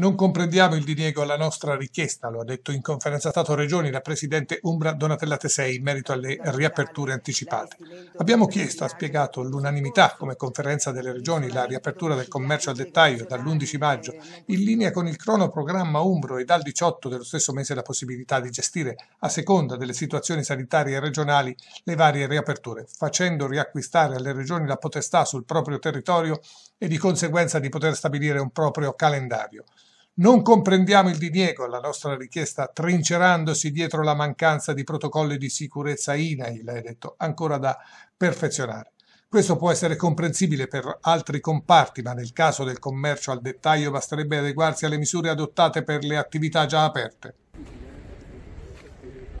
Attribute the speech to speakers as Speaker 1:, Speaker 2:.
Speaker 1: Non comprendiamo il diniego alla nostra richiesta, lo ha detto in conferenza Stato-Regioni la Presidente Umbra Donatella Tesei in merito alle riaperture anticipate. Abbiamo chiesto, ha spiegato l'unanimità come conferenza delle Regioni, la riapertura del commercio al dettaglio dall'11 maggio, in linea con il cronoprogramma Umbro e dal 18 dello stesso mese la possibilità di gestire, a seconda delle situazioni sanitarie regionali, le varie riaperture, facendo riacquistare alle Regioni la potestà sul proprio territorio e di conseguenza di poter stabilire un proprio calendario. Non comprendiamo il diniego alla nostra richiesta trincerandosi dietro la mancanza di protocolli di sicurezza INAIL, hai detto, ancora da perfezionare. Questo può essere comprensibile per altri comparti, ma nel caso del commercio al dettaglio basterebbe adeguarsi alle misure adottate per le attività già aperte.